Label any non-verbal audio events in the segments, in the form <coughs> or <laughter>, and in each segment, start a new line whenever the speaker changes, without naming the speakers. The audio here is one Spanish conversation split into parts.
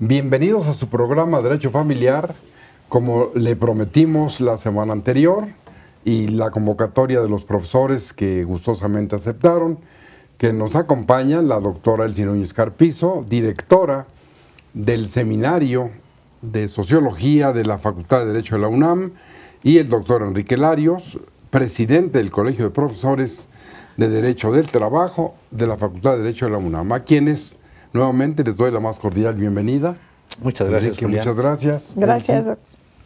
Bienvenidos a su programa Derecho Familiar. Como le prometimos la semana anterior, y la convocatoria de los profesores que gustosamente aceptaron, que nos acompaña la doctora Elsie Núñez Carpizo, directora del Seminario de Sociología de la Facultad de Derecho de la UNAM, y el doctor Enrique Larios, presidente del Colegio de Profesores de Derecho del Trabajo de la Facultad de Derecho de la UNAM, a quienes nuevamente les doy la más cordial bienvenida. Muchas gracias. Enrique, muchas gracias. Gracias.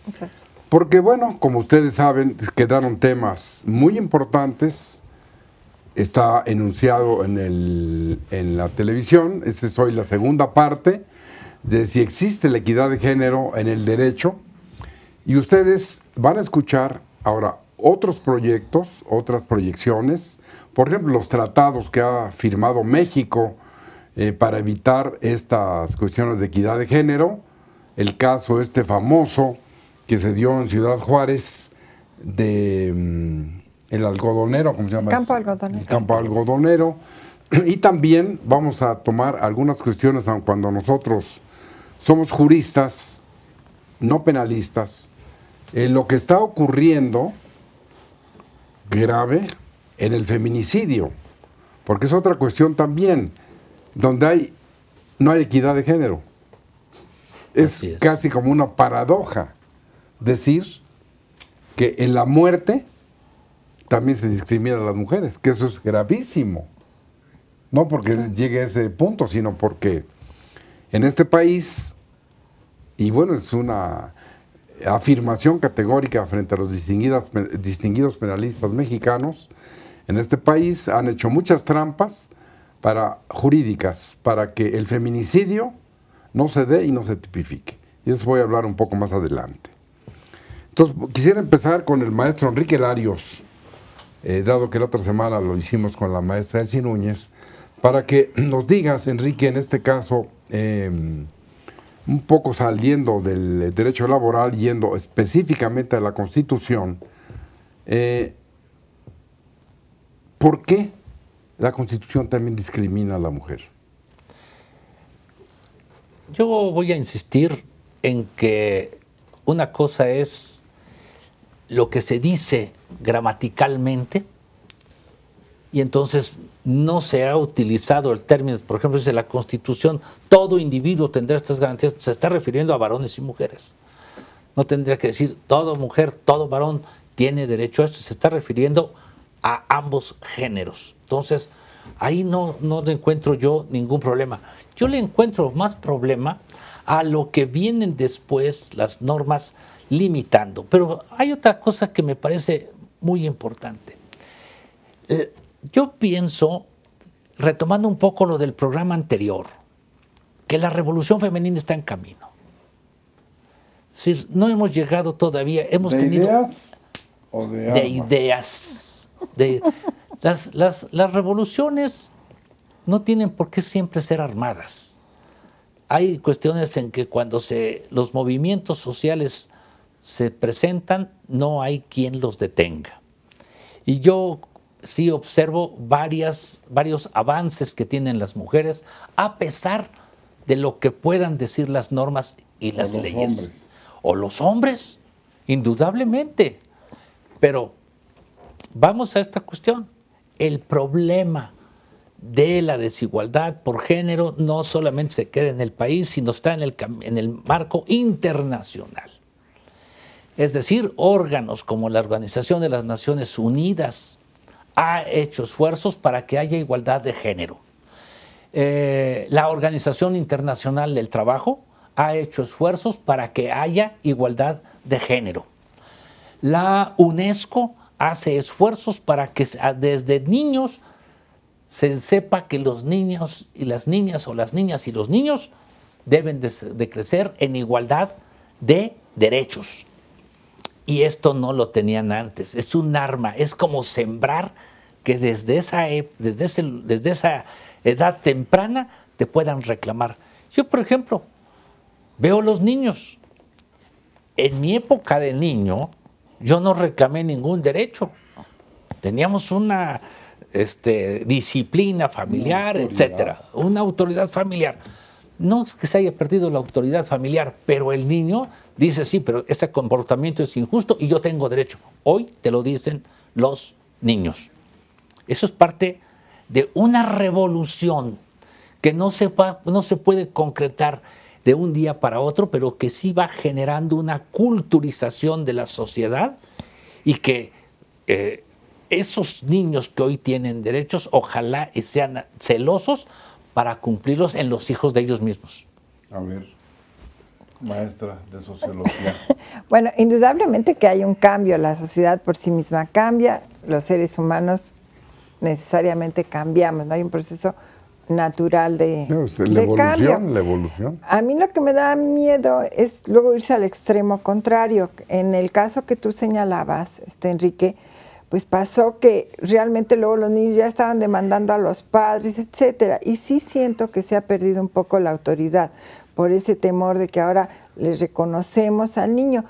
Muchas gracias. Porque bueno, como ustedes saben, quedaron temas muy importantes. Está enunciado en, en la televisión. Esta es hoy la segunda parte de si existe la equidad de género en el derecho. Y ustedes van a escuchar ahora otros proyectos, otras proyecciones, por ejemplo, los tratados que ha firmado México eh, para evitar estas cuestiones de equidad de género, el caso este famoso que se dio en Ciudad Juárez de mm, el algodonero, ¿cómo se llama? Campo algodonero. campo algodonero. Y también vamos a tomar algunas cuestiones, aun cuando nosotros somos juristas, no penalistas, en eh, lo que está ocurriendo grave en el feminicidio, porque es otra cuestión también, donde hay, no hay equidad de género. es, casi como una paradoja decir que en la muerte también se discrimina a las mujeres, que eso es gravísimo. No porque llegue a ese punto, sino porque en este país, y bueno, es una afirmación categórica frente a los distinguidos penalistas mexicanos, en este país han hecho muchas trampas para jurídicas para que el feminicidio no se dé y no se tipifique. Y eso voy a hablar un poco más adelante. Entonces, quisiera empezar con el maestro Enrique Larios, eh, dado que la otra semana lo hicimos con la maestra Elsie Núñez, para que <clears throat> nos digas, Enrique, en este caso, em, un poco saliendo del derecho laboral, yendo específicamente a la Constitución, eh, ¿por qué la Constitución
también discrimina a la mujer? Yo voy a insistir en que una cosa es lo que se dice gramaticalmente y entonces no se ha utilizado el término, por ejemplo, dice la Constitución, todo individuo tendrá estas garantías, se está refiriendo a varones y mujeres. No tendría que decir toda mujer, todo varón tiene derecho a esto, se está refiriendo a ambos géneros. Entonces, ahí no, no encuentro yo ningún problema. Yo le encuentro más problema a lo que vienen después las normas limitando. Pero hay otra cosa que me parece muy importante. Eh, yo pienso, retomando un poco lo del programa anterior, que la revolución femenina está en camino. Es no hemos llegado todavía, hemos tenido... Ideas de, ideas. De, <laughs> las, las, revoluciones no tienen por qué siempre ser armadas. Hay cuestiones en que cuando se, los movimientos sociales se presentan, no hay quien los detenga. Y yo sí observo varios avances que tienen las mujeres, a pesar de lo que puedan decir las normas y las leyes. O los hombres, indudablemente. Pero vamos a esta cuestión. El problema de la desigualdad por género no solamente se queda en el país, sino está en el, en el marco internacional es decir, órganos como la Organización de las Naciones Unidas, ha hecho esfuerzos para que haya igualdad de género. Eh, la Organización Internacional del Trabajo ha hecho esfuerzos para que haya igualdad de género. La UNESCO hace esfuerzos para que desde niños se sepa que los niños y las niñas o las niñas y los niños deben de crecer en igualdad de derechos. Y esto no lo tenían antes. Es un arma, es como sembrar que desde esa, e, desde, esa edad temprana te puedan reclamar. Yo, por ejemplo, veo los niños. En mi época de niño, yo no reclamé ningún derecho. Teníamos una este, disciplina familiar, etcétera, una autoridad familiar. No es que se haya perdido la autoridad familiar, pero el niño dice, sí, pero ese comportamiento es injusto y yo tengo derecho. Hoy te lo dicen los niños. Eso es parte de una revolución que no se, no se puede concretar de un día para otro, pero que sí va generando una culturización de la sociedad y que eh, esos niños que hoy tienen derechos, ojalá sean celosos para cumplirlos en los hijos de ellos mismos. A ver, maestra de sociología.
<laughs> bueno, indudablemente que hay un cambio, la sociedad por sí misma cambia, los seres humanos necesariamente cambiamos, no hay un proceso natural de, evolución,
La evolución.
A mí lo que me da miedo es luego irse al extremo contrario. En el caso que tú señalabas, este Enrique, pues pasó que realmente luego los niños ya estaban demandando a los padres, etcétera. Y sí siento que se ha perdido un poco la autoridad por ese temor de que ahora les reconocemos al niño.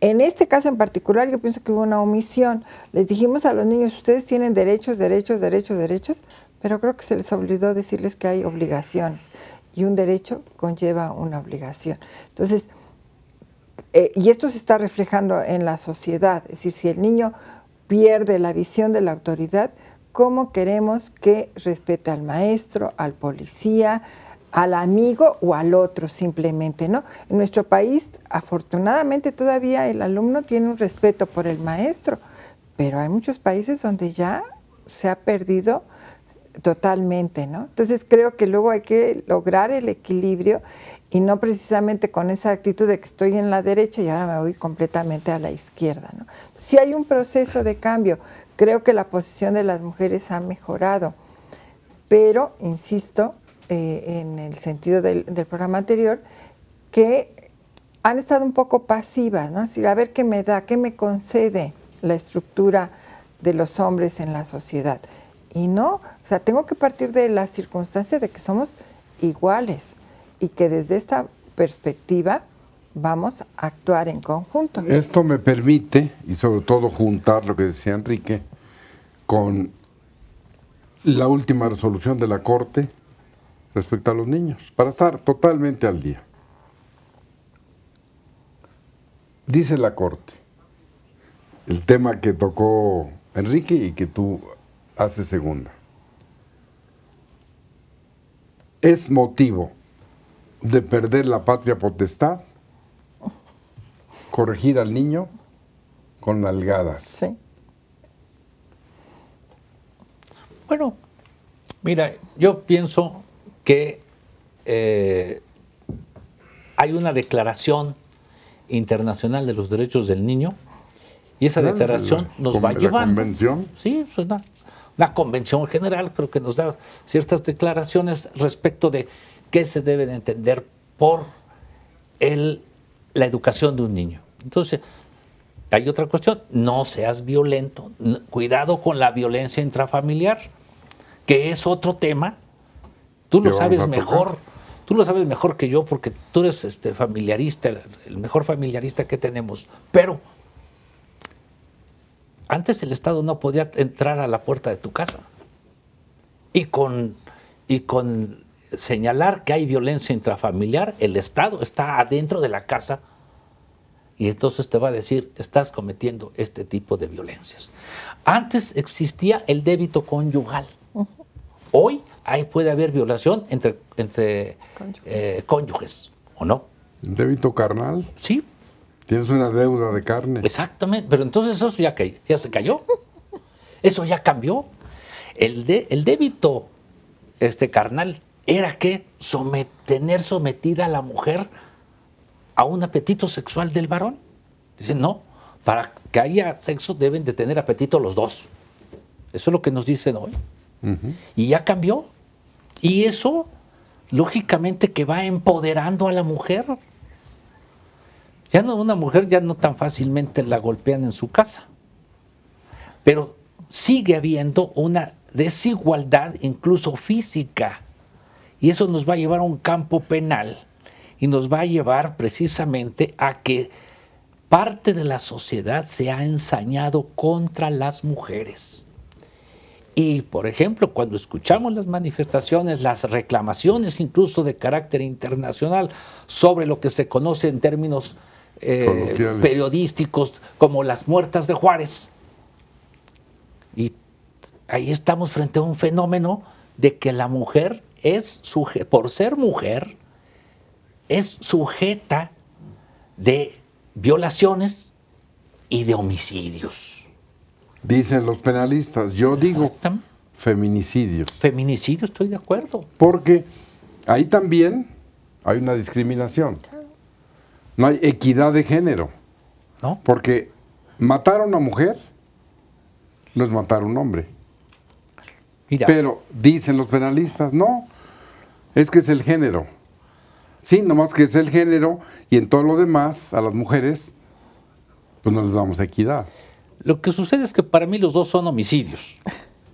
En este caso en particular yo pienso que hubo una omisión. Les dijimos a los niños, ustedes tienen derechos, derechos, derechos, derechos, pero creo que se les olvidó decirles que hay obligaciones y un derecho conlleva una obligación. Entonces, eh, y esto se está reflejando en la sociedad. Es decir, si el niño pierde la visión de la autoridad, ¿cómo queremos que respete al maestro, al policía, al amigo o al otro simplemente? ¿no? En nuestro país, afortunadamente, todavía el alumno tiene un respeto por el maestro, pero hay muchos países donde ya se ha perdido Totalmente, ¿no? Entonces creo que luego hay que lograr el equilibrio y no precisamente con esa actitud de que estoy en la derecha y ahora me voy completamente a la izquierda, ¿no? hay un proceso de cambio, creo que la posición de las mujeres ha mejorado, pero, insisto, eh, en el sentido del, del, programa anterior, que han estado un poco pasivas, ¿no? a ver qué me da, qué me concede la estructura de los hombres en la sociedad. Y no, o sea, tengo que partir de la circunstancia de que somos iguales y que desde esta perspectiva vamos a actuar en conjunto. Esto
me permite, y sobre todo juntar lo que decía Enrique, con la última resolución de la Corte respecto a los niños, para estar totalmente al día. Dice la Corte, el tema que tocó Enrique y que tú hace segunda. ¿Es motivo de perder la patria potestad? Corregir al niño con nalgadas. Sí.
Bueno, mira, yo pienso que eh, hay una declaración internacional de los derechos del niño y esa ah, declaración nos va llevando. ¿La convención? Sí, suena. La convención general, pero que nos da ciertas declaraciones respecto de qué se deben entender por el, la educación de un niño. Entonces, hay otra cuestión, no seas violento, cuidado con la violencia intrafamiliar, que es otro tema. Tú lo sabes mejor, tú lo sabes mejor que yo porque tú eres este familiarista, el mejor familiarista que tenemos, pero antes el Estado no podía entrar a la puerta de tu casa y con, y con señalar que hay violencia intrafamiliar, el Estado está adentro de la casa y entonces te va a decir, estás cometiendo este tipo de violencias. Antes existía el débito conyugal. Hoy ahí puede haber violación entre, entre cónyuges, eh, ¿o no? ¿Débito carnal? Sí, Tienes una deuda de carne. Exactamente, pero entonces eso ya, ya se cayó. Eso ya cambió. El, débito este, carnal era que tener sometida a la mujer a un apetito sexual del varón. Dicen, no, para que haya sexo deben de tener apetito los dos. Eso es lo que nos dicen hoy. Y ya cambió. Y eso, lógicamente, que va empoderando a la mujer. Ya no, una mujer ya no tan fácilmente la golpean en su casa. Pero sigue habiendo una desigualdad incluso física. Y eso nos va a llevar a un campo penal y nos va a llevar precisamente a que parte de la sociedad se ha ensañado contra las mujeres. Y, por ejemplo, cuando escuchamos las manifestaciones, las reclamaciones incluso de carácter internacional sobre lo que se conoce en términos eh, periodísticos como las muertas de Juárez. Y ahí estamos frente a un fenómeno de que la mujer es, por ser mujer, es sujeta de violaciones y de
homicidios. Dicen los penalistas, yo digo feminicidio. Feminicidio, estoy de acuerdo. Porque ahí también hay una discriminación. No hay equidad de género. Porque matar a una mujer no es matar a un hombre. Pero dicen los penalistas, no, es que es el género. Sí, nomás que es el género y en todo lo demás a las mujeres pues no les damos equidad.
Lo que sucede es que para mí los dos son homicidios.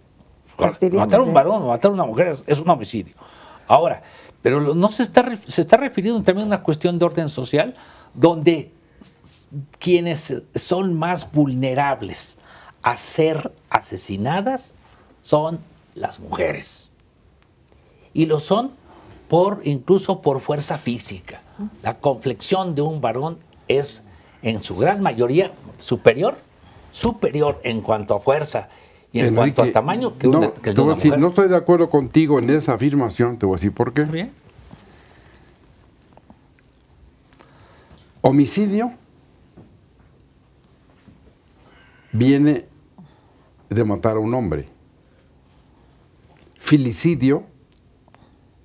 <laughs> matar a un ¿eh? varón o matar a una mujer es un homicidio. Ahora, pero no se está, se está refiriendo también a una cuestión de orden social donde quienes son más vulnerables a ser asesinadas son las mujeres. Y lo son por incluso por fuerza física. La complexión de un varón es en su gran mayoría superior, superior en cuanto a fuerza y en cuanto a tamaño, que, no, no
estoy de acuerdo contigo en esa afirmación, te voy a decir por qué. Homicidio viene de matar a un hombre. Filicidio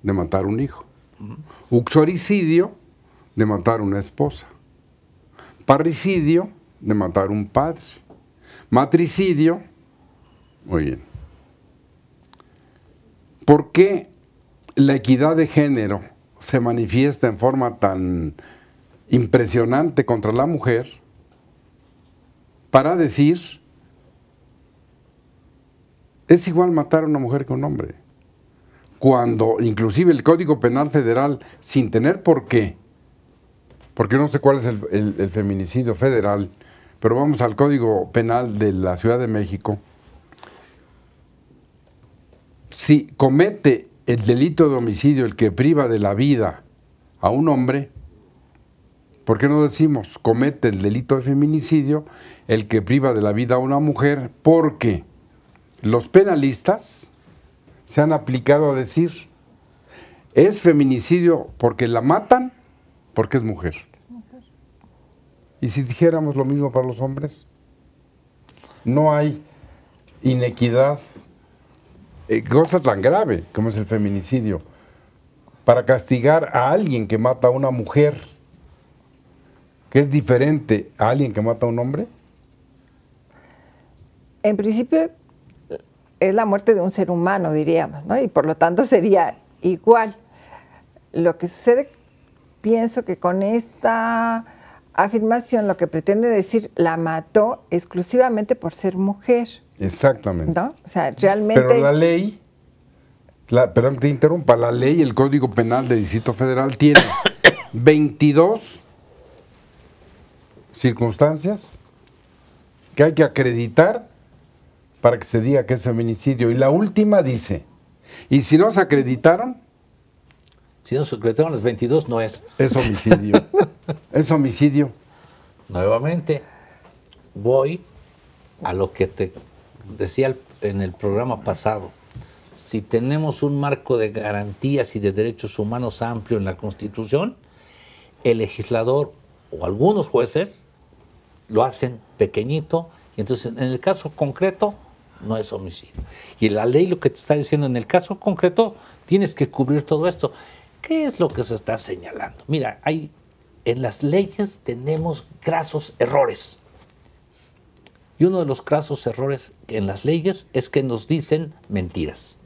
de matar a un hijo. Uxoricidio de matar a una esposa. Parricidio de matar a un padre. Matricidio muy bien. ¿Por qué la equidad de género se manifiesta en forma tan impresionante contra la mujer para decir es igual matar a una mujer que a un hombre? Cuando inclusive el Código Penal Federal, sin tener por qué, porque no sé cuál es el feminicidio federal, pero vamos al Código Penal de la Ciudad de México, si comete el delito de homicidio, el que priva de la vida a un hombre, ¿por qué no decimos comete el delito de feminicidio, el que priva de la vida a una mujer? Porque los penalistas se han aplicado a decir, es feminicidio porque la matan, porque es mujer. Y si dijéramos lo mismo para los hombres, no hay inequidad eh, cosa tan grave como es el feminicidio, para castigar a alguien que mata a una mujer, que es diferente a alguien que mata a un hombre?
En principio es la muerte de un ser humano, diríamos, ¿no? Y por lo tanto sería igual. Lo que sucede, pienso que con esta afirmación lo que pretende decir la mató exclusivamente por ser mujer.
Exactamente.
realmente. Pero la
ley, la, perdón que interrumpa, la ley, el Código Penal del Distrito Federal tiene 22 <coughs> circunstancias que hay que acreditar para que se diga que es feminicidio. Y la última dice,
y si no se acreditaron... Si no se acreditaron las 22 no es. Es homicidio. <laughs> es homicidio. Nuevamente, voy a lo que te decía en el programa pasado, si tenemos un marco de garantías y de derechos humanos amplio en la Constitución, el legislador o algunos jueces lo hacen pequeñito y entonces en el caso concreto no es homicidio. Y la ley lo que te está diciendo en el caso concreto tienes que cubrir todo esto. ¿Qué es lo que se está señalando? Mira, hay en las leyes tenemos grasos errores. Y uno de los crasos errores en las leyes es que nos dicen mentiras.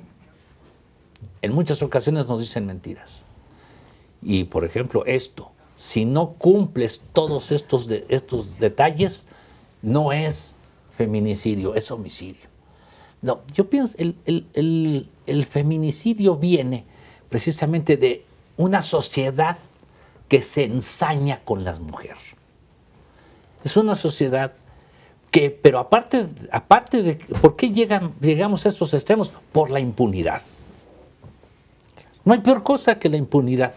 En muchas ocasiones nos dicen mentiras. Y por ejemplo, esto, si no cumples todos estos, estos detalles, no es feminicidio, es homicidio. No, yo pienso, el, el feminicidio viene precisamente de una sociedad que se ensaña con las mujeres. Es una sociedad pero aparte, aparte de, ¿por qué llegan, llegamos a estos extremos? Por la impunidad. No hay peor cosa que la impunidad.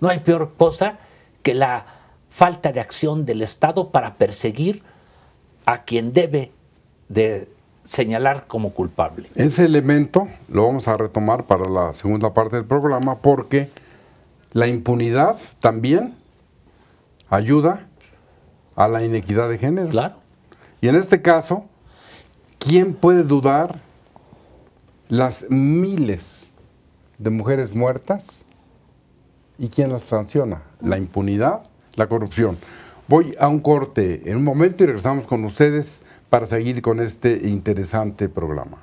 No hay peor cosa que la falta de acción del Estado para perseguir a quien debe de señalar como culpable.
Ese elemento lo vamos a retomar para la segunda parte del programa porque la impunidad también ayuda a la inequidad de género. Claro. Y en este caso, ¿quién puede dudar las miles de mujeres muertas? ¿Y quién las sanciona? ¿La impunidad? ¿La corrupción? Voy a un corte en un momento y regresamos con ustedes para seguir con este interesante programa.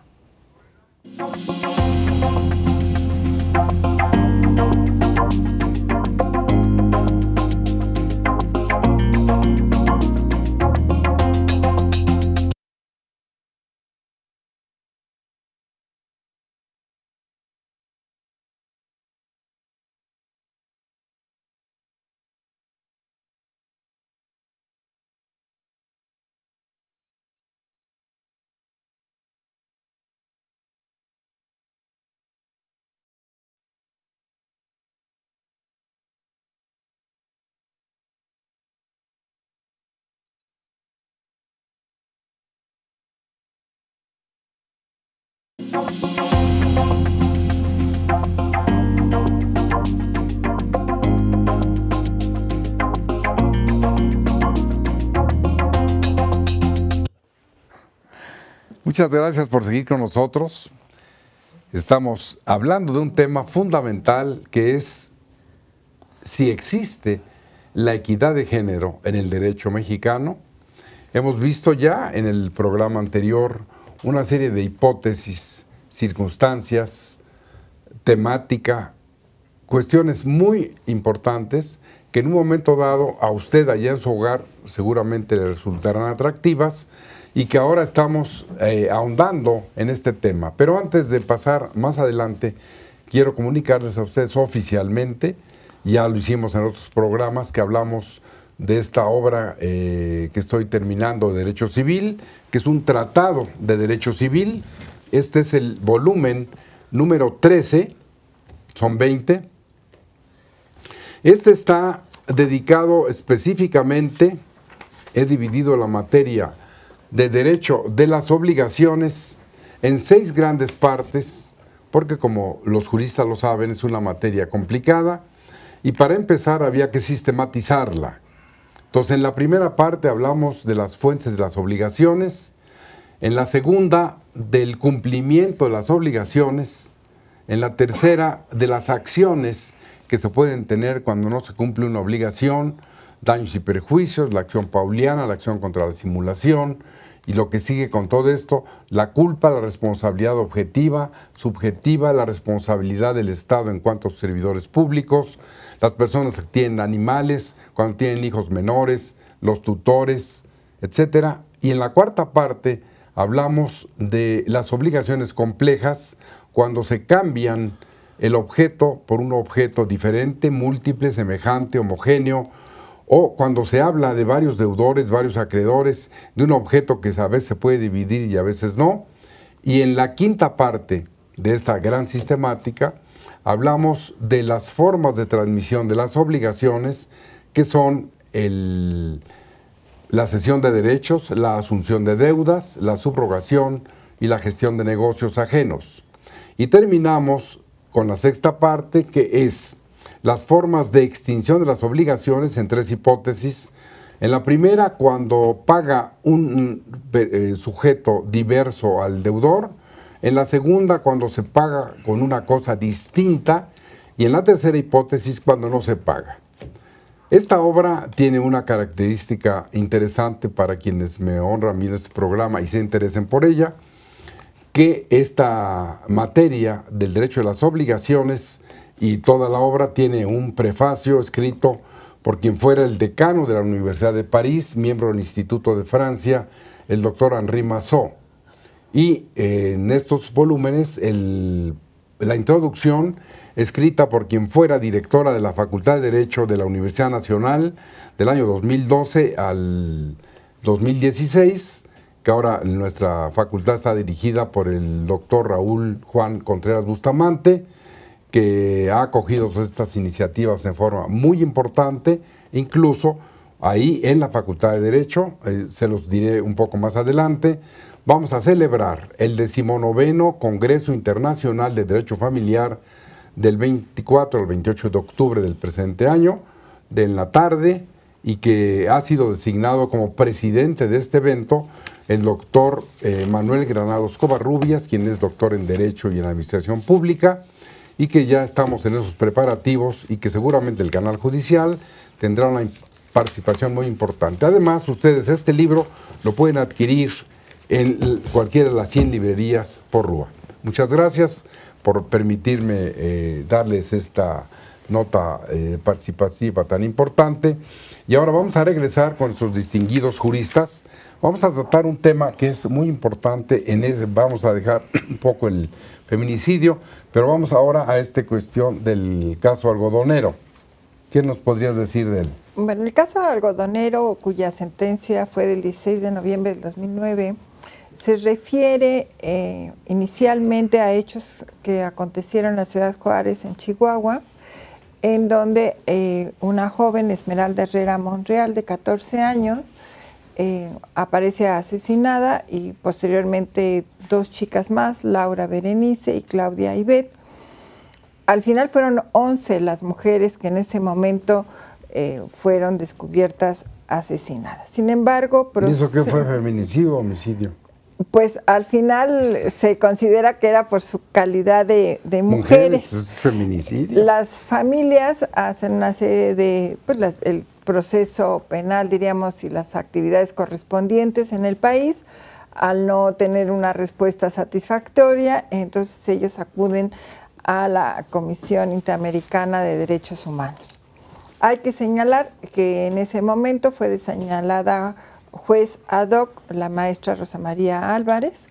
Muchas gracias por seguir con nosotros. Estamos hablando de un tema fundamental que es si existe la equidad de género en el derecho mexicano. Hemos visto ya en el programa anterior una serie de hipótesis circunstancias, temática, cuestiones muy importantes que en un momento dado a usted allá en su hogar seguramente le resultarán atractivas y que ahora estamos eh, ahondando en este tema. Pero antes de pasar más adelante, quiero comunicarles a ustedes oficialmente, ya lo hicimos en otros programas que hablamos de esta obra eh, que estoy terminando de Derecho Civil, que es un tratado de Derecho Civil este es el volumen número 13, son 20. Este está dedicado específicamente, he dividido la materia de derecho de las obligaciones en seis grandes partes, porque como los juristas lo saben, es una materia complicada, y para empezar había que sistematizarla. Entonces, en la primera parte hablamos de las fuentes de las obligaciones, en la segunda del cumplimiento de las obligaciones, en la tercera de las acciones que se pueden tener cuando no se cumple una obligación, daños y perjuicios, la acción pauliana, la acción contra la simulación y lo que sigue con todo esto, la culpa, la responsabilidad objetiva, subjetiva, la responsabilidad del Estado en cuanto a servidores públicos, las personas que tienen animales, cuando tienen hijos menores, los tutores, etcétera. Y en la cuarta parte, hablamos de las obligaciones complejas cuando se cambian el objeto por un objeto diferente, múltiple, semejante, homogéneo, o cuando se habla de varios deudores, varios acreedores, de un objeto que a veces se puede dividir y a veces no. Y en la quinta parte de esta gran sistemática, hablamos de las formas de transmisión de las obligaciones, que son el, la cesión de derechos, la asunción de deudas, la subrogación y la gestión de negocios ajenos. Y terminamos con la sexta parte que es las formas de extinción de las obligaciones en tres hipótesis. En la primera, cuando paga un eh, sujeto diverso al deudor. En la segunda, cuando se paga con una cosa distinta. Y en la tercera hipótesis, cuando no se paga. Esta obra tiene una característica interesante para quienes me honran viendo este programa y se interesen por ella, que esta materia del derecho de las obligaciones y toda la obra tiene un prefacio escrito por quien fuera el decano de la Universidad de París, miembro del Instituto de Francia, el doctor Henri Massot. Y eh, en estos volúmenes la introducción escrita por quien fuera directora de la Facultad de Derecho de la Universidad Nacional del año 2012 al 2016, que ahora nuestra facultad está dirigida por el doctor Raúl Juan Contreras Bustamante, que ha acogido todas estas iniciativas en forma muy importante, incluso ahí en la Facultad de Derecho, eh, se los diré un poco más adelante, vamos a celebrar el decimonoveno Congreso Internacional de Derecho Familiar del 24 al 28 de octubre del presente año, de en la tarde, y que ha sido designado como presidente de este evento el doctor eh, Manuel Granados Covarrubias, quien es doctor en Derecho y en Administración Pública, y que ya estamos en esos preparativos y que seguramente el canal judicial tendrá una participación muy importante. Además, ustedes este libro lo pueden adquirir en cualquiera de las 100 librerías por Rúa. Muchas gracias por permitirme eh, darles esta nota eh, participativa tan importante. Y ahora vamos a regresar con sus distinguidos juristas. Vamos a tratar un tema que es muy importante, en ese vamos a dejar <clears throat> un poco el feminicidio, pero vamos ahora a esta cuestión del caso algodonero. ¿Qué nos podrías decir de él?
Bueno, el caso algodonero, cuya sentencia fue del 16 de noviembre del 2009, se refiere eh, inicialmente a hechos que acontecieron en la ciudad Juárez, en Chihuahua, en donde eh, una joven, Esmeralda Herrera Monreal, de 14 años, eh, aparece asesinada y posteriormente dos chicas más, Laura Berenice y Claudia Ibet. Al final fueron 11 las mujeres que en ese momento fueron descubiertas asesinadas. Sin embargo... ¿Eso qué fue
feminicidio homicidio?
pues al final se considera que era por su calidad de, mujeres.
Feminicidio.
Las familias hacen una serie de, pues el proceso penal, diríamos, y las actividades correspondientes en el país. Al no tener una respuesta satisfactoria, entonces ellos acuden a la Comisión Interamericana de Derechos Humanos. Hay que señalar que en ese momento fue señalada juez ad hoc, la maestra Rosa María Álvarez.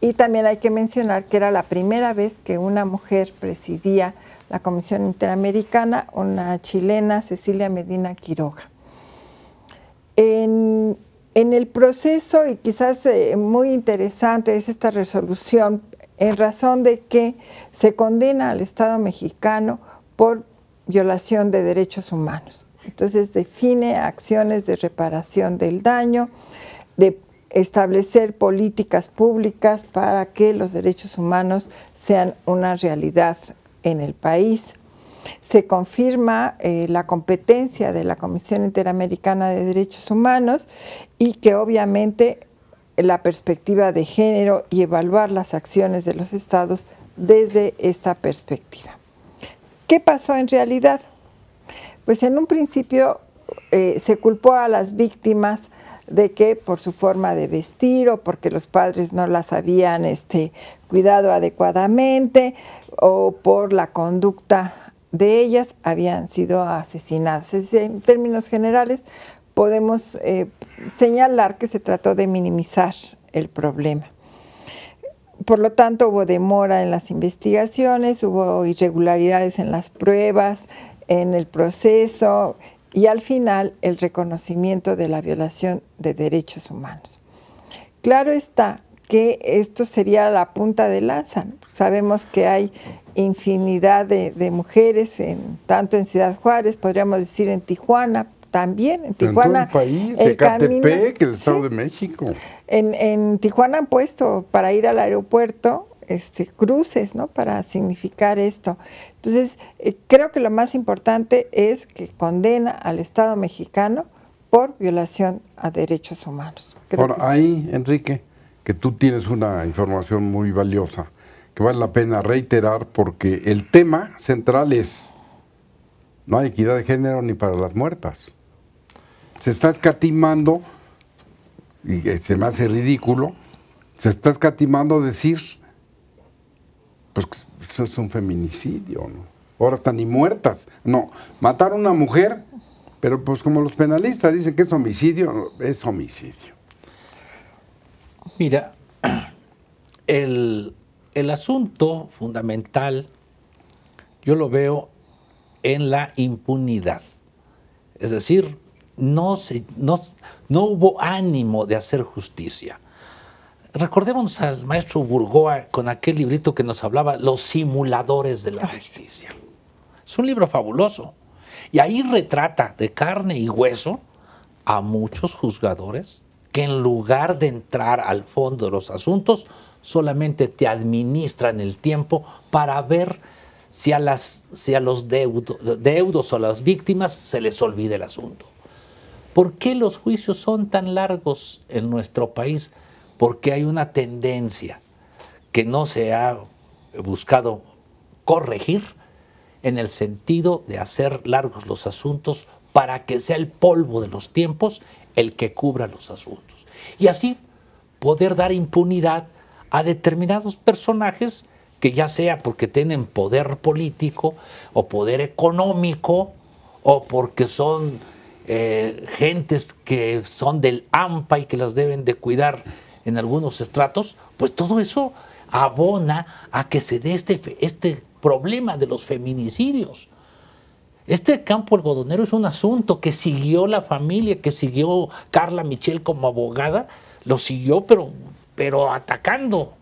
Y también hay que mencionar que era la primera vez que una mujer presidía la Comisión Interamericana, una chilena, Cecilia Medina Quiroga. En, el proceso, y quizás eh, muy interesante, es esta resolución en razón de que se condena al Estado mexicano por violación de derechos humanos. Entonces define acciones de reparación del daño, de establecer políticas públicas para que los derechos humanos sean una realidad en el país. Se confirma eh, la competencia de la Comisión Interamericana de Derechos Humanos y que obviamente la perspectiva de género y evaluar las acciones de los estados desde esta perspectiva. ¿Qué pasó en realidad? pues en un principio eh, se culpó a las víctimas de que por su forma de vestir o porque los padres no las habían este, cuidado adecuadamente o por la conducta de ellas habían sido asesinadas. En términos generales, podemos eh, señalar que se trató de minimizar el problema. Por lo tanto, hubo demora en las investigaciones, hubo irregularidades en las pruebas, en el proceso y al final el reconocimiento de la violación de derechos humanos. Claro está que esto sería la punta de lanza. Sabemos que hay infinidad de, mujeres, en, tanto en Ciudad Juárez, podríamos decir en Tijuana, también en Tijuana. el país, el el Estado de México. En, en Tijuana han puesto para ir al aeropuerto este, cruces, ¿no? Para significar esto. Entonces, eh, creo que lo más importante es que condena al Estado mexicano por violación a derechos humanos. Por ahí,
Enrique, que tú tienes una información muy valiosa que vale la pena reiterar porque el tema central es no hay equidad de género ni para las muertas. Se está escatimando, y eh, se me hace ridículo, se está escatimando decir pues eso es un feminicidio, ¿no? Ahora están ni muertas. No, matar a una mujer, pero pues como los penalistas dicen que es homicidio, es homicidio.
Mira, <clears throat> el, el asunto fundamental yo lo veo en la impunidad. Es decir, no, se, no, no hubo ánimo de hacer justicia. Recordemos al maestro Burgoa con aquel librito que nos hablaba, Los simuladores de la justicia. Es un libro fabuloso. Y ahí retrata de carne y hueso a muchos juzgadores que en lugar de entrar al fondo de los asuntos, solamente te administran el tiempo para ver si a, las, si a los deudos o a las víctimas se les olvida el asunto. ¿Por qué los juicios son tan largos en nuestro país? porque hay una tendencia que no se ha buscado corregir en el sentido de hacer largos los asuntos para que sea el polvo de los tiempos el que cubra los asuntos. Y así poder dar impunidad a determinados personajes que ya sea porque tienen poder político o poder económico o porque son eh, gentes que son del AMPA y que las deben de cuidar en algunos estratos, pues todo eso abona a que se dé este, este problema de los feminicidios. Este campo algodonero es un asunto que siguió la familia, que siguió Carla Michel como abogada, lo siguió pero, pero atacando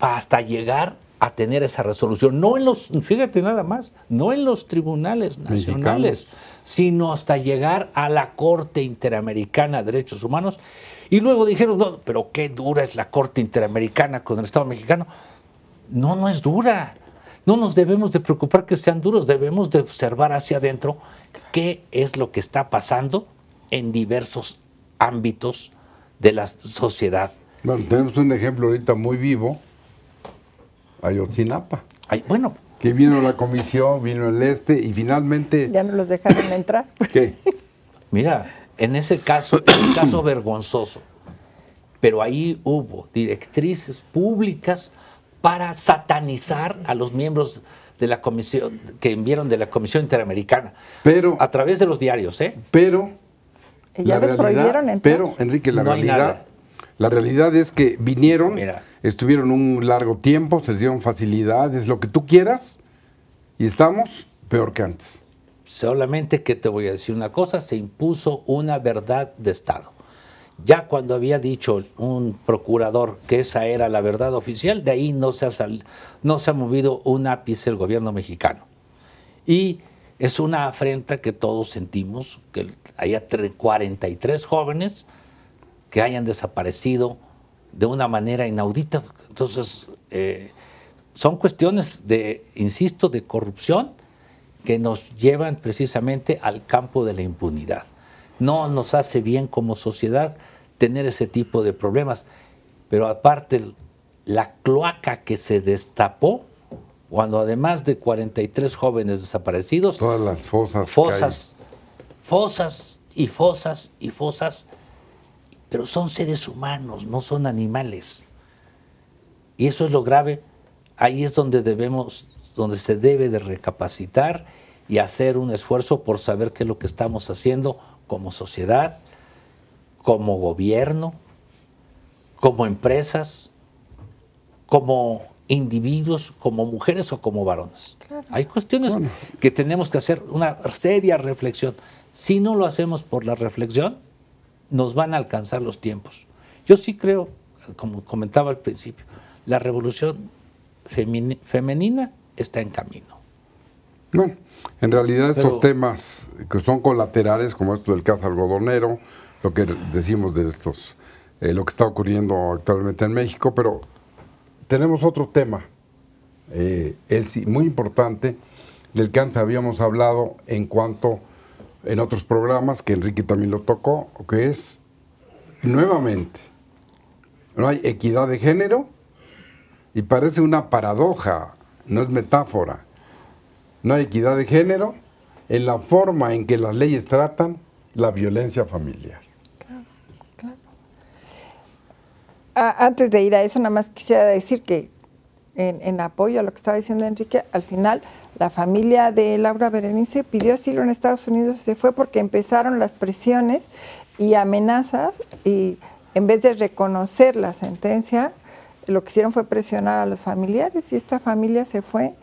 hasta llegar a tener esa resolución. No en los, fíjate nada más, no en los tribunales nacionales, sino hasta llegar a la Corte Interamericana de Derechos Humanos. Y luego dijeron, no, pero qué dura es la Corte Interamericana con el Estado mexicano. No, no es dura. No nos debemos de preocupar que sean duros, debemos de observar hacia adentro qué es lo que está pasando en diversos ámbitos de la sociedad. Bueno, tenemos un ejemplo ahorita muy vivo
Ayotzinapa. Ay, bueno. Que vino la comisión, vino el este y finalmente...
Ya no los dejaron entrar.
¿Qué? Mira, en ese caso, un caso vergonzoso, pero ahí hubo directrices públicas para satanizar a los miembros de la comisión que enviaron de la Comisión Interamericana. Pero a través de los diarios, ¿eh? Pero ya les prohibieron Pero Enrique, la realidad
la realidad es que vinieron Mira estuvieron un largo tiempo, se dieron
facilidades, lo que tú quieras, y estamos peor que antes. Solamente que te voy a decir una cosa, se impuso una verdad de Estado. Ya cuando había dicho un procurador que esa era la verdad oficial, de ahí no se ha, no se ha movido un ápice el gobierno mexicano. Y es una afrenta que todos sentimos, que haya 43 jóvenes que hayan desaparecido de una manera inaudita. Entonces, eh, son cuestiones de, insisto, de corrupción que nos llevan precisamente al campo de la impunidad. No nos hace bien como sociedad tener ese tipo de problemas, pero aparte la cloaca que se destapó, cuando además de 43 jóvenes desaparecidos, todas las fosas, fosas, fosas y fosas y fosas, pero son seres humanos, no son animales. Y eso es lo grave. Ahí es donde debemos, donde se debe de recapacitar y hacer un esfuerzo por saber qué es lo que estamos haciendo como sociedad, como gobierno, como empresas, como individuos, como mujeres o como varones. Hay cuestiones que tenemos que hacer una seria reflexión. Si no lo hacemos por la reflexión, nos van a alcanzar los tiempos. Yo sí creo, como comentaba al principio, la revolución femenina está en camino. Bueno, en realidad estos
temas que son colaterales, como esto del caso algodonero, lo que decimos de estos, eh, lo que está ocurriendo actualmente en México, pero tenemos otro tema, eh, muy importante, del que antes habíamos hablado en cuanto en otros programas, que Enrique también lo tocó, que es, nuevamente, no hay equidad de género y parece una paradoja, no es metáfora. No hay equidad de género en la forma en que las leyes tratan la violencia familiar. Claro,
claro. antes de ir a eso, nada más quisiera decir que en, apoyo a lo que estaba diciendo Enrique, al final la familia de Laura Berenice pidió asilo en Estados Unidos y se fue porque empezaron las presiones y amenazas y en vez de reconocer la sentencia, lo que hicieron fue presionar a los familiares y esta familia se fue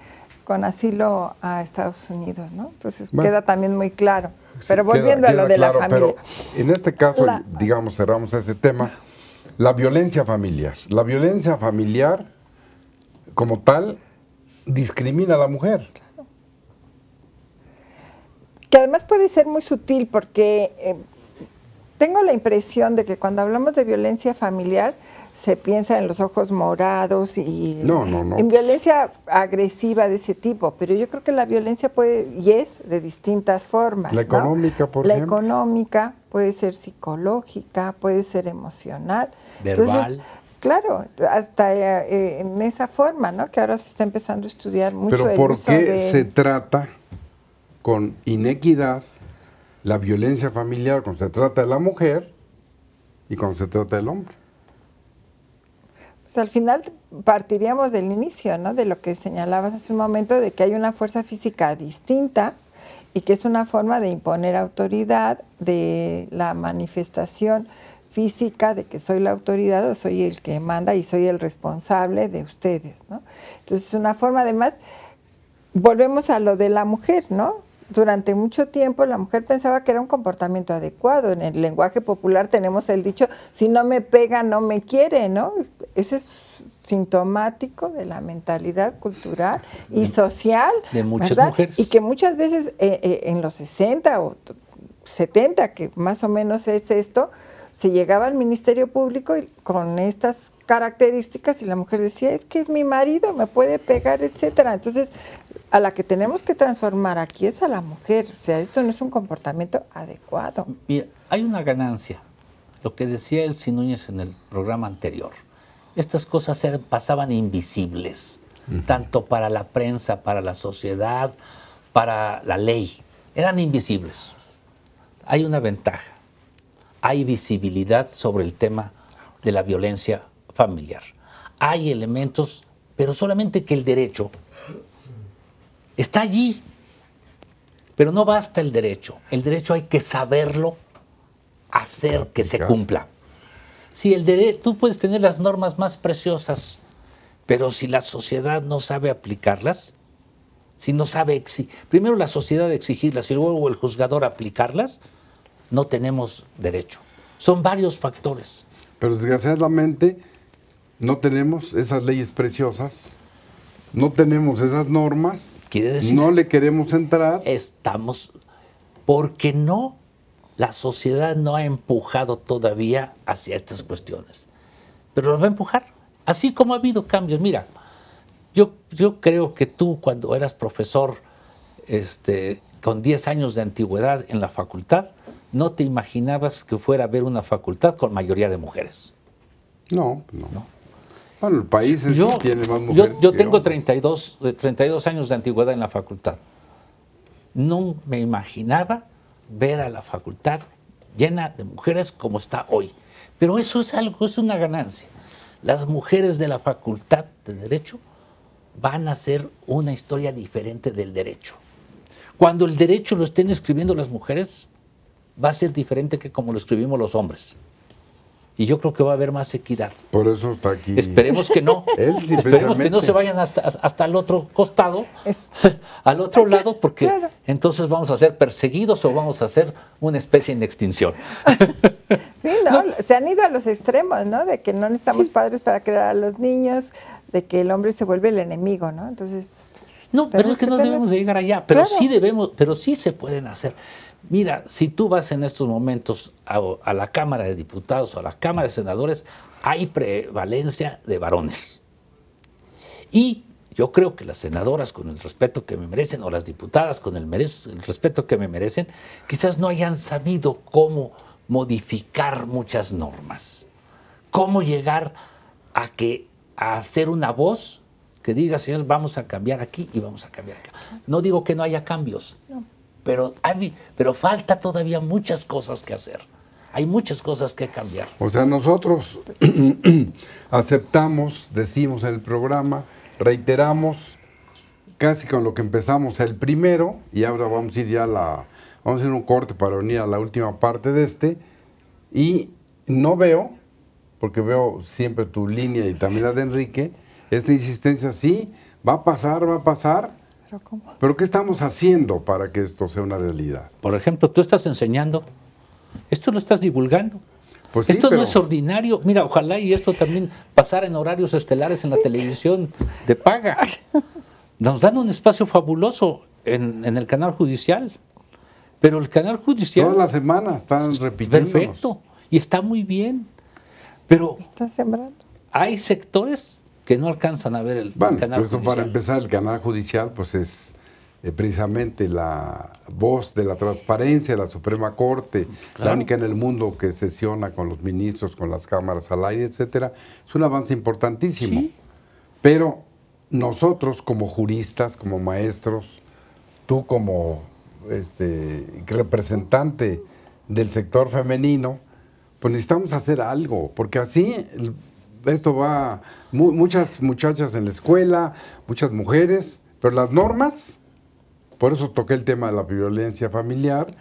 con asilo a Estados Unidos, ¿no? Entonces queda también muy claro. pero volviendo a lo de la familia.
en este caso, digamos, cerramos ese tema. La violencia familiar. La violencia familiar como tal, discrimina a la mujer.
Que además puede ser muy sutil porque eh, tengo la impresión de que cuando hablamos de violencia familiar se piensa en los ojos morados y en violencia agresiva de ese tipo, pero yo creo que la violencia puede y es de distintas formas. La económica, por ejemplo. La económica puede ser psicológica, puede ser emocional. Verbal. Claro, hasta eh, eh, en esa forma, ¿no? Que ahora se está empezando a estudiar mucho. Pero ¿por qué se
trata con inequidad la violencia familiar cuando se trata de la mujer y cuando se trata del
hombre? Pues al final partiríamos del inicio, ¿no? De lo que señalabas hace un momento, de que hay una fuerza física distinta y que es una forma de imponer autoridad, de la manifestación física de que soy la autoridad o soy el que manda y soy el responsable de ustedes, ¿no? Entonces, una forma además, volvemos a lo de la mujer, ¿no? Durante mucho tiempo la mujer pensaba que era un comportamiento adecuado. En el lenguaje popular tenemos el dicho, si no me pega, no me quiere, ¿no? Ese es sintomático de la mentalidad cultural y social. De muchas mujeres. Y que muchas veces eh, eh, en los 60 o 70, que más o menos es esto, se llegaba al Ministerio Público con estas características y la mujer decía, es que es mi marido, me puede pegar, etcétera. Entonces, a la que tenemos que transformar aquí es a la mujer. O sea, esto no es un comportamiento adecuado.
Mira, hay una ganancia. Lo que decía el Núñez en el programa anterior. Estas cosas pasaban invisibles, tanto para la prensa, para la sociedad, para la ley. Eran invisibles. Hay una ventaja hay visibilidad sobre el tema de la violencia familiar. Hay elementos, pero solamente que el derecho está allí. Pero no basta el derecho. El derecho hay que saberlo hacer que se cumpla. Si el derecho, tú puedes tener las normas más preciosas, pero si la sociedad no sabe aplicarlas, si no sabe primero la sociedad exigirlas y luego el juzgador aplicarlas, no tenemos derecho. Son varios factores.
Pero desgraciadamente no tenemos esas leyes preciosas, no
tenemos esas normas, ¿Quiere decir? no le queremos entrar. Estamos, porque no, la sociedad no ha empujado todavía hacia estas cuestiones, pero nos va a empujar, así como ha habido cambios. Mira, yo, yo creo que tú cuando eras profesor este, con 10 años de antigüedad en la facultad, no te imaginabas que fuera a ver una facultad con mayoría de mujeres. No, pues no. Bueno, el país es yo, sí tiene más mujeres. Yo, yo tengo 32, 32 eh, años de antigüedad en la facultad. No me imaginaba ver a la facultad llena de mujeres como está hoy. Pero eso es algo, es una ganancia. Las mujeres de la facultad de Derecho van a ser una historia diferente del derecho. Cuando el derecho lo estén escribiendo las mujeres, va a ser diferente que como lo escribimos los hombres. Y yo creo que va a haber más equidad. Por eso está aquí. Esperemos que no. <laughs> Esperemos que no se vayan hasta, hasta el otro costado, <laughs> al otro lado, porque entonces vamos a ser perseguidos o vamos a ser una especie en extinción. <laughs>
sí, no, se han ido a los extremos, ¿no? De que no necesitamos padres para crear a los niños, de que el hombre se vuelve el enemigo, ¿no? Entonces,
no, pero es que, no debemos llegar allá, pero sí debemos, pero sí se pueden hacer. Mira, si tú vas en estos momentos a, la Cámara de Diputados o a la Cámara de Senadores, hay prevalencia de varones. Y yo creo que las senadoras, con el respeto que me merecen, o las diputadas, con el, respeto que me merecen, quizás no hayan sabido cómo modificar muchas normas, cómo llegar a que a hacer una voz diga, señores, vamos a cambiar aquí y vamos a cambiar acá. No digo que no haya cambios, Pero, pero falta todavía muchas cosas que hacer. Hay muchas cosas que cambiar. O sea, nosotros
<clears throat> aceptamos, decimos en el programa, reiteramos casi con lo que empezamos el primero, y ahora vamos a ir ya a la. Vamos a hacer un corte para unir a la última parte de este. Y no veo, porque veo siempre tu línea y también la de Enrique, esta insistencia, sí, va a pasar, va a pasar. Pero, ¿qué estamos haciendo para que esto sea una realidad? Por
ejemplo, tú estás enseñando, esto lo estás divulgando.
Pues esto no es
ordinario. Mira, ojalá y esto también pasara en horarios estelares en la televisión de paga. Nos dan un espacio fabuloso en, en el canal judicial. Pero el canal judicial. Todas las semanas están repitiendo. Perfecto. Y está muy bien.
Pero. Está sembrando.
Hay sectores que no alcanzan a ver el canal pues, judicial.
Para empezar, el canal judicial pues es eh, precisamente la voz de la transparencia la Suprema Corte, la única en el mundo que sesiona con los ministros, con las cámaras al aire, etcétera, es un avance importantísimo. Pero nosotros como juristas, como maestros, tú como este, representante del sector femenino, pues necesitamos hacer algo, porque así esto va, muchas muchachas en la escuela, muchas mujeres, pero las normas, por eso toqué el tema de la violencia familiar,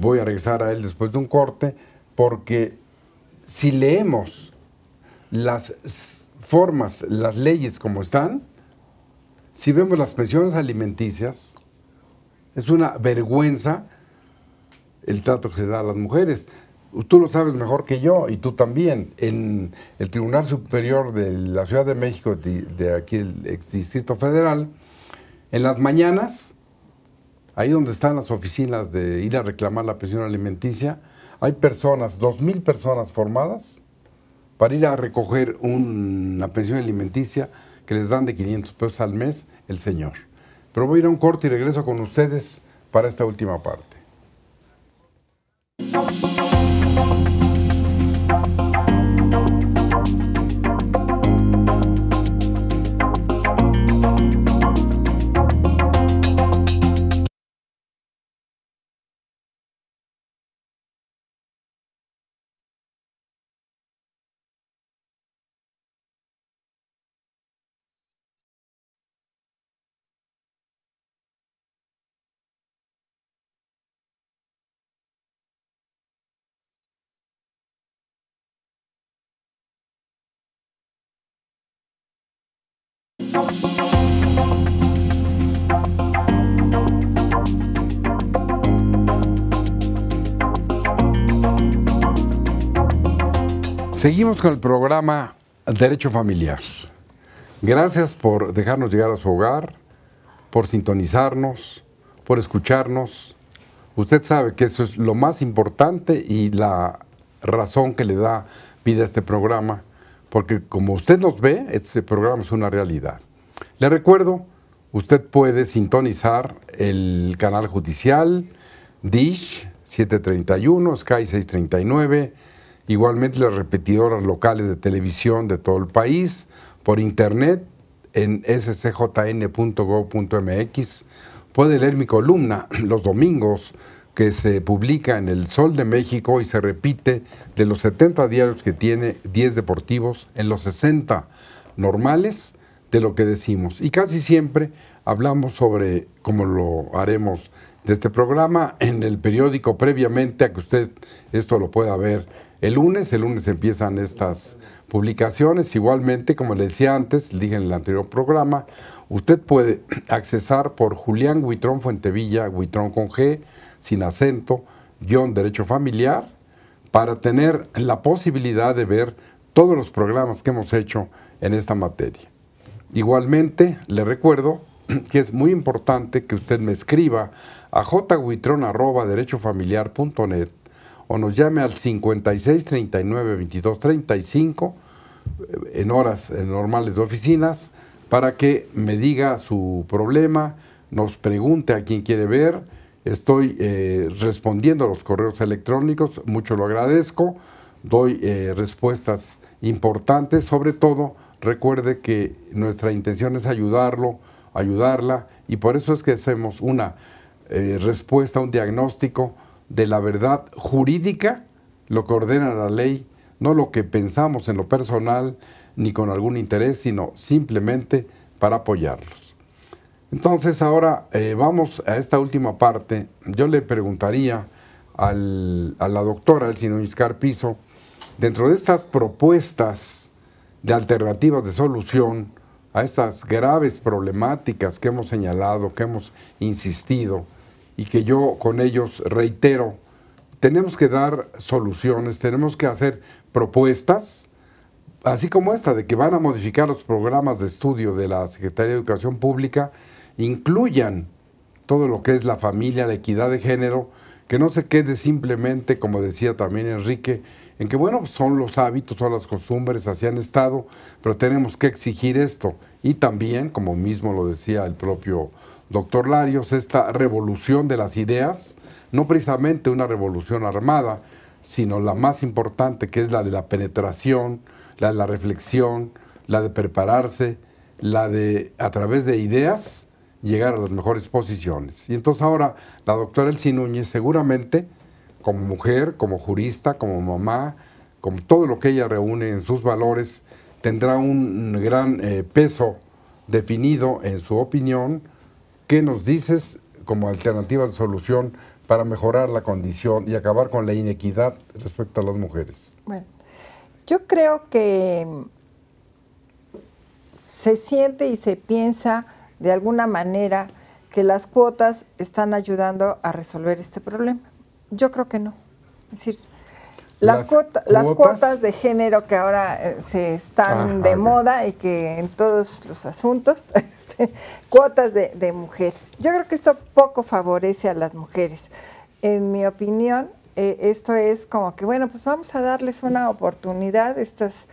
voy a regresar a él después de un corte, porque si leemos las formas, las leyes como están, si vemos las pensiones alimenticias, es una vergüenza el trato que se da a las mujeres tú lo sabes mejor que yo y tú también, en el Tribunal Superior de la Ciudad de México, de, aquí el Distrito Federal, en las mañanas, ahí donde están las oficinas de ir a reclamar la pensión alimenticia, hay personas, dos mil personas formadas para ir a recoger una pensión alimenticia que les dan de 500 pesos al mes el señor. Pero voy a ir a un corte y regreso con ustedes para esta última parte. Thank you. Seguimos con el programa Derecho Familiar. Gracias por dejarnos llegar a su hogar, por sintonizarnos, por escucharnos. Usted sabe que eso es lo más importante y la razón que le da vida a este programa, porque como usted nos ve, este programa es una realidad. Le recuerdo, usted puede sintonizar el canal judicial Dish 731, Sky 639, igualmente las repetidoras locales de televisión de todo el país, por internet en scjn.gov.mx. Puede leer mi columna <clears throat> los domingos que se publica en El Sol de México y se repite de los 70 diarios que tiene 10 deportivos en los 60 normales de lo que decimos. Y casi siempre hablamos sobre, cómo lo haremos de este programa, en el periódico previamente a que usted esto lo pueda ver el lunes. El lunes empiezan estas publicaciones. Igualmente, como le decía antes, le dije en el anterior programa, usted puede <clears throat> accesar por Julián Huitrón Fuentevilla, Guitrón con G, sin acento, guión Derecho Familiar, para tener la posibilidad de ver todos los programas que hemos hecho en esta materia. Igualmente, le recuerdo <clears throat> que es muy importante que usted me escriba a net o nos llame al 56 39 22 35 en horas normales de oficinas para que me diga su problema, nos pregunte a quién quiere ver. Estoy eh, respondiendo a los correos electrónicos, mucho lo agradezco. Doy eh, respuestas importantes, sobre todo recuerde que nuestra intención es ayudarlo, ayudarla, y por eso es que hacemos una eh, respuesta, un diagnóstico de la verdad jurídica, lo que ordena la ley, no lo que pensamos en lo personal ni con algún interés, sino simplemente para apoyarlos. Entonces ahora eh, vamos a esta última parte. Yo le preguntaría a la doctora Iscar Piso, dentro de estas propuestas de alternativas de solución a estas graves problemáticas que hemos señalado, que hemos insistido y que yo con ellos reitero, tenemos que dar soluciones, tenemos que hacer propuestas, así como esta de que van a modificar los programas de estudio de la Secretaría de Educación Pública, incluyan todo lo que es la familia, la equidad de género, que no se quede simplemente, como decía también Enrique, en que bueno, son los hábitos, son las costumbres, así han estado, pero tenemos que exigir esto. Y también, como mismo lo decía el propio doctor Larios, esta revolución de las ideas, no precisamente una revolución armada, sino la más importante, que es la de la penetración, la de la reflexión, la de prepararse, la de, a través de ideas, llegar a las mejores posiciones. Y entonces ahora la doctora Elsie Núñez seguramente, como mujer, como jurista, como mamá, como todo lo que ella reúne en sus valores, tendrá un gran eh, peso definido en su opinión. ¿Qué nos dices como alternativa de solución para mejorar la condición y acabar con la inequidad respecto a las mujeres?
Bueno, yo creo que se siente y se piensa de alguna manera que las cuotas están ayudando a resolver este problema. Yo creo que no. Es decir, las, cuotas. las cuotas de género que ahora eh, se están de moda y que en todos los asuntos, <laughs> este, cuotas de, mujeres. Yo creo que esto poco favorece a las mujeres. En mi opinión, eh, esto es como que, bueno, pues vamos a darles una oportunidad, estas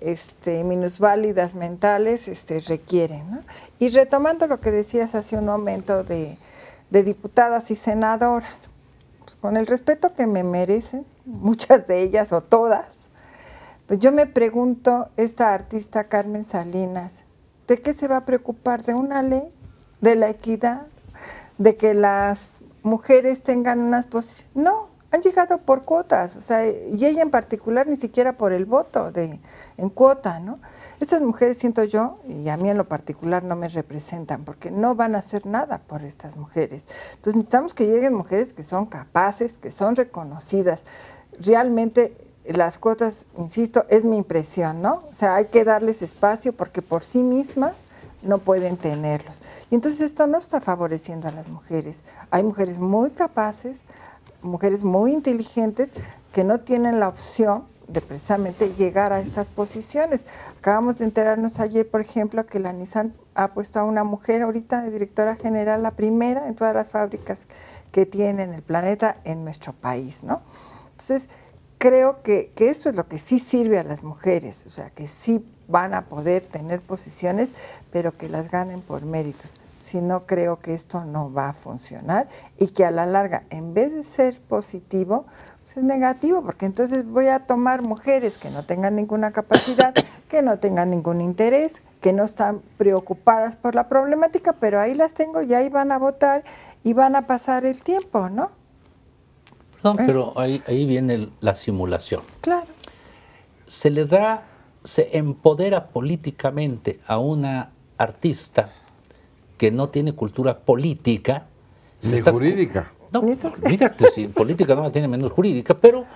este, minusválidas mentales este, requieren. Y retomando lo que decías hace un momento de, diputadas y senadoras, pues, con el respeto que me merecen, <laughs> muchas de ellas o todas, pues yo me pregunto, esta artista Carmen Salinas, ¿de qué se va a preocupar? ¿De una ley? ¿De la equidad? ¿De que las mujeres tengan unas posiciones? No, han llegado por cuotas, o sea, y ella en particular ni siquiera por el voto de, en cuota, ¿no? Estas mujeres siento yo, y a mí en lo particular no me representan, porque no van a hacer nada por estas mujeres. Entonces necesitamos que lleguen mujeres que son capaces, que son reconocidas. Realmente las cuotas, insisto, es mi impresión, ¿no? O sea, hay que darles espacio porque por sí mismas no pueden tenerlos. Y entonces esto no está favoreciendo a las mujeres. Hay mujeres muy capaces, mujeres muy inteligentes que no tienen la opción de precisamente llegar a estas posiciones. Acabamos de enterarnos ayer, por ejemplo, que la Nissan ha puesto a una mujer ahorita de directora general, la primera en todas las fábricas que tiene en el planeta, en nuestro país, ¿no? Entonces, creo que, que esto es lo que sí sirve a las mujeres, o sea, que sí van a poder tener posiciones, pero que las ganen por méritos si no creo que esto no va a funcionar y que a la larga, en vez de ser positivo, pues es negativo, porque entonces voy a tomar mujeres que no tengan ninguna capacidad, <coughs> que no tengan ningún interés, que no están preocupadas por la problemática, pero ahí las tengo y ahí van a votar y van a pasar el tiempo, ¿no?
Perdón, pero ahí, ahí viene la simulación. Claro. Se le da, se empodera políticamente a una artista que no tiene cultura política. Ni jurídica.
No, fíjate, si política
no la tiene menos jurídica, pero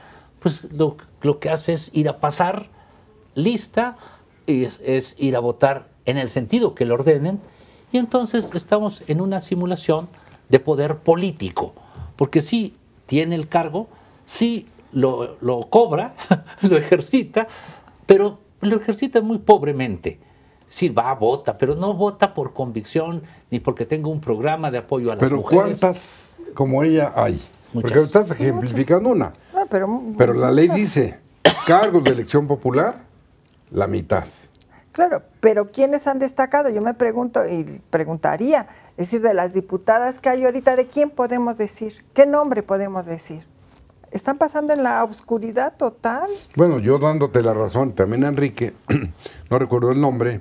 pues lo, que hace es ir a pasar lista, es, ir a votar en el sentido que le ordenen, y entonces estamos en una simulación de poder político, porque sí tiene el cargo, sí lo, lo cobra, <laughs> lo ejercita, pero lo ejercita muy pobremente sí va, vota, pero no vota por convicción ni porque tenga un programa de apoyo a las pero mujeres. Pero
¿cuántas como ella hay? Muchas. Porque estás ejemplificando una.
Ah, pero, pero la ley dice,
cargos de elección popular, la mitad.
Claro, pero ¿quiénes han destacado? Yo me pregunto y preguntaría, es decir, de las diputadas que hay ahorita, ¿de quién podemos decir? ¿Qué nombre podemos decir? ¿Están pasando en la oscuridad total?
Bueno, yo dándote la razón, también Enrique, <clears throat> no recuerdo el nombre,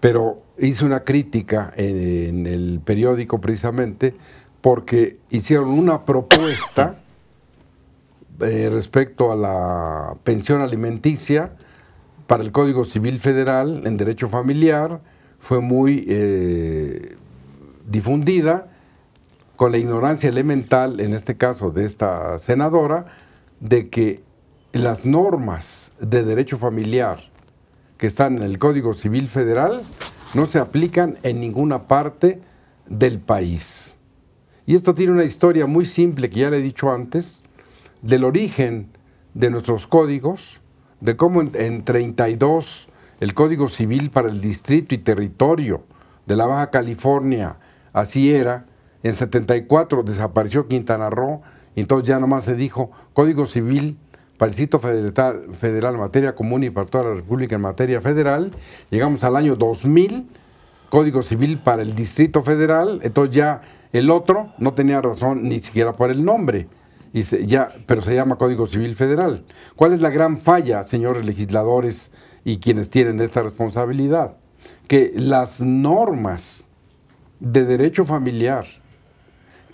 pero hice una crítica en, el periódico precisamente porque hicieron una propuesta <coughs> eh, respecto a la pensión alimenticia para el Código Civil Federal en Derecho Familiar, fue muy eh, difundida con la ignorancia elemental, en este caso de esta senadora, de que las normas de derecho familiar que están en el Código Civil Federal no se aplican en ninguna parte del país. Y esto tiene una historia muy simple que ya le he dicho antes, del origen de nuestros códigos, de cómo en, 32 el Código Civil para el Distrito y Territorio de la Baja California, así era, en 74 desapareció Quintana Roo, entonces ya nomás se dijo Código Civil para el Federal, en materia común y para toda la República en materia federal. Llegamos al año 2000, Código Civil para el Distrito Federal, entonces ya el otro no tenía razón ni siquiera por el nombre. ya, pero se llama Código Civil Federal. ¿Cuál es la gran falla, señores legisladores y quienes tienen esta responsabilidad? Que las normas de derecho familiar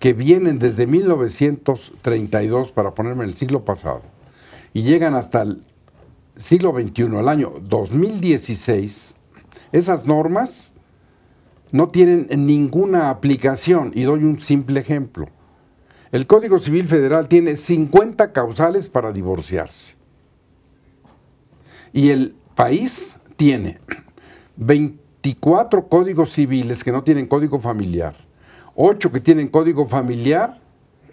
que vienen desde 1932, para ponerme en el siglo pasado, y llegan hasta el siglo XXI, el año 2016, esas normas no tienen ninguna aplicación. Y doy un simple ejemplo. El Código Civil Federal tiene 50 causales para divorciarse. Y el país tiene 24 códigos civiles que no tienen código familiar, 8 que tienen código familiar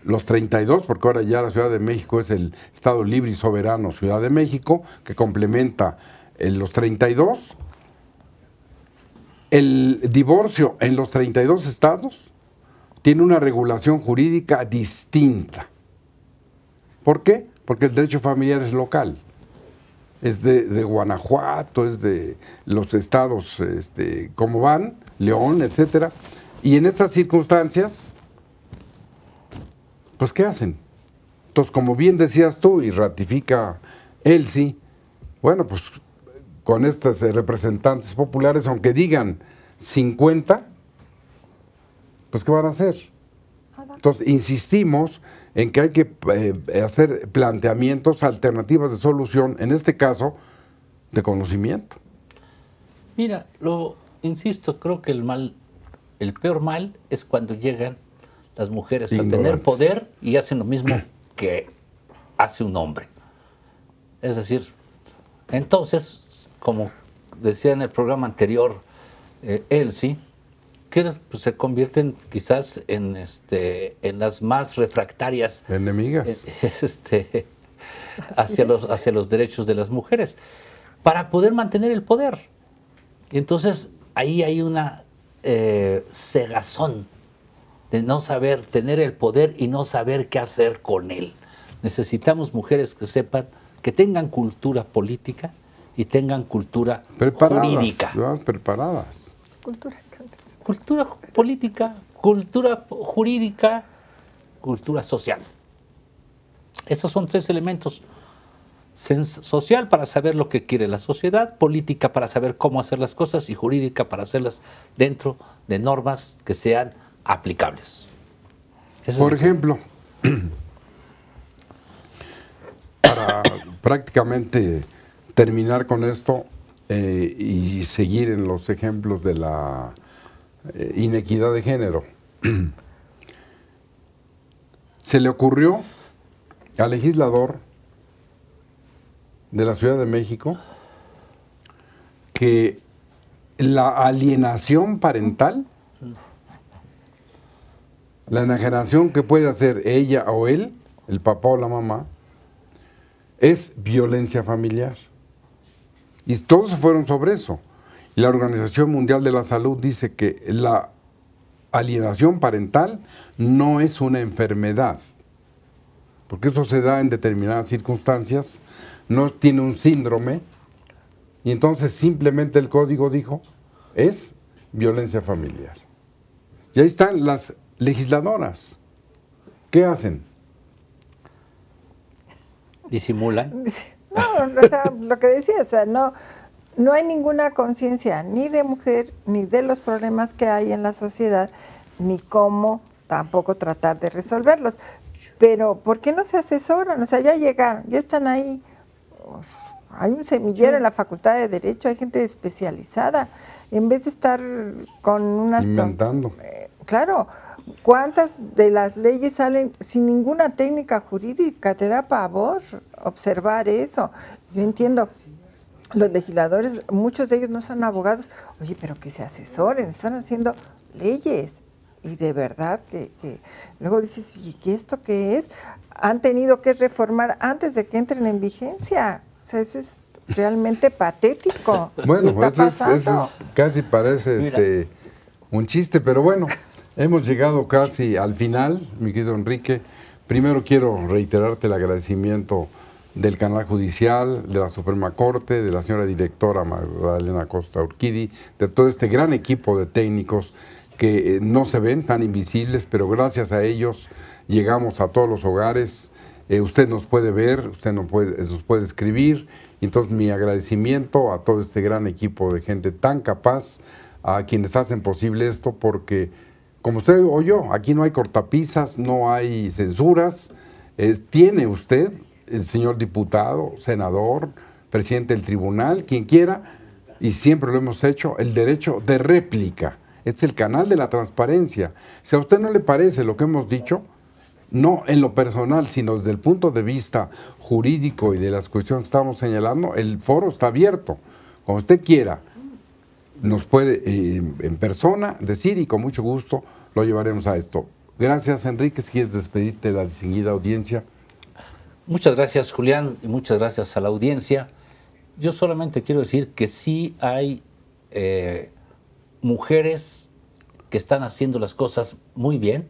los 32, porque ahora ya la Ciudad de México es el Estado libre y soberano Ciudad de México, que complementa en los 32, el divorcio en los 32 estados tiene una regulación jurídica distinta. ¿Por qué? Porque el derecho familiar es local. Es de, Guanajuato, es de los estados este, como van, León, etc. Y en estas circunstancias, pues ¿qué hacen? Entonces, como bien decías tú y ratifica Elsie, bueno, pues con estos eh, representantes populares, aunque digan 50, pues ¿qué van a hacer? Entonces, insistimos en que hay que eh, hacer planteamientos, alternativas de solución, en este caso,
de conocimiento. Mira, lo insisto, creo que el mal, el peor mal es cuando llegan las mujeres a tener poder y hacen lo mismo <clears throat> que hace un hombre. Es decir, entonces, como decía en el programa anterior, eh, Elsie, que pues, se convierten quizás en este en las más refractarias enemigas eh, <laughs> este, hacia los hacia los derechos de las mujeres para poder mantener el poder Y entonces ahí hay una cegazón eh, de no saber, tener el poder y no saber qué hacer con él. Necesitamos mujeres que sepan, que tengan cultura política y tengan cultura preparadas, jurídica. Preparadas.
Cultura, cultura
política, cultura jurídica, cultura social. Esos son tres elementos. social para saber lo que quiere la sociedad, política para saber cómo hacer las cosas y jurídica para hacerlas dentro de normas que sean aplicables.
Por ejemplo, <clears throat> para prácticamente terminar con esto eh, y seguir en los ejemplos de la eh, inequidad de género, <clears throat> se le ocurrió al legislador de la Ciudad de México que la alienación parental la enajenación que puede hacer ella o él, el papá o la mamá, es violencia familiar. Y todos se fueron sobre eso. La Organización Mundial de la Salud dice que la alienación parental no es una enfermedad, porque eso se da en determinadas circunstancias, no tiene un síndrome, y entonces simplemente el código dijo, es violencia familiar. Y ahí están las legisladoras. ¿Qué hacen?
¿Disimulan? <laughs>
No, o sea, lo que decía, o sea, no, no hay ninguna conciencia ni de mujer, ni de los problemas que hay en la sociedad, ni cómo tampoco tratar de resolverlos. Pero, ¿por qué no se asesoran? O sea, ya llegaron, ya están ahí. Pues, hay un semillero en la Facultad de Derecho, hay gente especializada. En vez de estar con unas... Inventando. Eh, claro, ¿Cuántas de las leyes salen sin ninguna técnica jurídica? Te da pavor observar eso. Yo entiendo, los legisladores, muchos de ellos no son abogados, oye, pero que se asesoren, están haciendo leyes. Y de verdad que, luego dices, ¿y esto qué es? Han tenido que reformar antes de que entren en vigencia. O sea, eso es realmente patético. Bueno, eso pues, es,
casi parece este un chiste, pero bueno. Hemos llegado casi al final, mi querido Enrique. Primero quiero reiterarte el agradecimiento del Canal Judicial, de la Suprema Corte, de la señora directora Magdalena Costa Urquidi, de todo este gran equipo de técnicos que eh, no se ven, están invisibles, pero gracias a ellos llegamos a todos los hogares. Eh, usted nos puede ver, usted nos puede, nos puede escribir. Entonces mi agradecimiento a todo este gran equipo de gente tan capaz, a quienes hacen posible esto, porque como usted oyó, aquí no hay cortapisas, no hay censuras. tiene usted, el señor diputado, senador, presidente del tribunal, quien quiera, y siempre lo hemos hecho, el derecho de réplica. es el canal de la transparencia. Si a usted no le parece lo que hemos dicho, no en lo personal, sino desde el punto de vista jurídico y de las cuestiones que estamos señalando, el foro está abierto. Como usted quiera, nos puede eh, en persona decir y con mucho gusto lo llevaremos a esto. Gracias, Enrique. Si quieres despedirte de la distinguida audiencia.
Muchas gracias, Julián, y muchas gracias a la audiencia. Yo solamente quiero decir que sí hay eh, mujeres que están haciendo las cosas muy bien,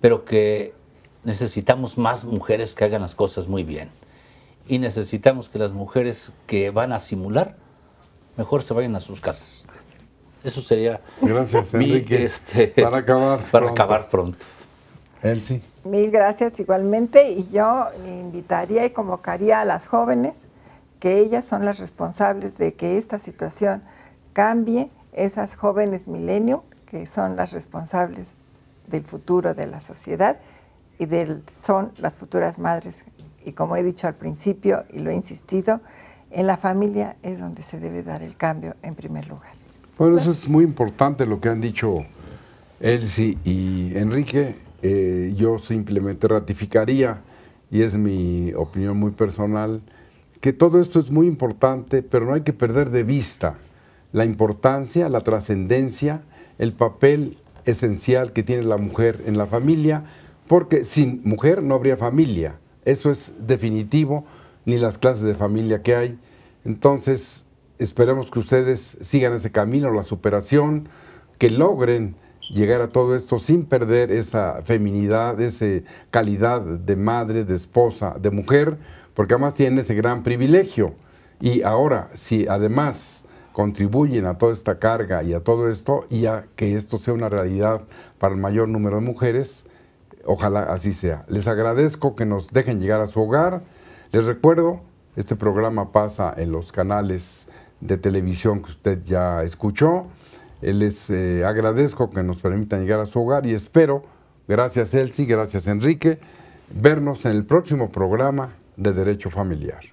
pero que necesitamos más mujeres que hagan las cosas muy bien. Y necesitamos que las mujeres que van a simular mejor se vayan a sus casas. Eso sería gracias, Enrique, este, <laughs> para acabar <laughs> para pronto. acabar pronto.
Mil gracias igualmente y yo invitaría y convocaría a las jóvenes que ellas son las responsables de que esta situación cambie, esas jóvenes milenio que son las responsables del futuro de la sociedad y del, son las futuras madres y como he dicho al principio y lo he insistido, en la familia es donde se debe dar el cambio en primer lugar.
Bueno, eso es muy importante lo que han dicho Elsie y Enrique. Eh, yo simplemente ratificaría, y es mi opinión muy personal, que todo esto es muy importante, pero no hay que perder de vista la importancia, la trascendencia, el papel esencial que tiene la mujer en la familia, porque sin mujer no habría familia. Eso es definitivo, ni las clases de familia que hay. Entonces, esperemos que ustedes sigan ese camino, la superación, que logren llegar a todo esto sin perder esa feminidad, esa calidad de madre, de esposa, de mujer, porque además tienen ese gran privilegio. Y ahora, si además contribuyen a toda esta carga y a todo esto, y a que esto sea una realidad para el mayor número de mujeres, ojalá así sea. Les agradezco que nos dejen llegar a su hogar. Les recuerdo este programa pasa en los canales de televisión que usted ya escuchó. Eh, les eh, agradezco que nos permitan llegar a su hogar y espero, gracias Elsie, gracias Enrique, vernos en el próximo programa de Derecho Familiar.